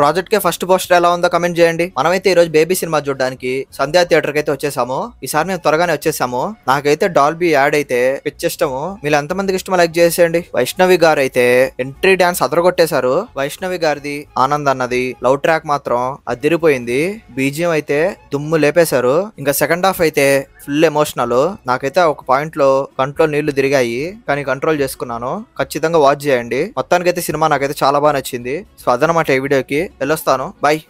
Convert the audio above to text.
Project కే first poster ఎలా ఉందో comment చేయండి మనమైతే ఈ రోజు బేబీ సినిమా చూడడానికి సంధ్యా థియేటర్ కి అయితే వచ్చేసాము ఈసారి మేము త్వరగానే వచ్చేసాము నాకైతే డాల్బీ యాడ్ అయితే పిచ్ ఇష్టము మీరు ఎంతమందికి ఇష్టం లైక్ చేసేయండి వైష్ణవి గారు అయితే ఎంట్రీ డాన్స్ అదరగొట్టేశారు వైష్ణవి గారిది ఆనంద్ అన్నది లవ్ ట్రాక్ మాత్రం అదిరిపోయింది బీజియం అయితే దుమ్ము లేపేశారు ఇంకా సెకండ్ హాఫ్ అయితే ఫుల్ ఎమోషనల్ నాకైతే ఒక పాయింట్ లో కంట్లో నీళ్లు తిరిగాయి కానీ కంట్రోల్ చేసుకున్నాను ఖచ్చితంగా వాచ్ చేయండి మొత్తానికైతే సినిమా నాకైతే చాలా బాగా నచ్చింది సో అదనమాట ఈ వీడియోకి Él lo está, ¿no? Bye.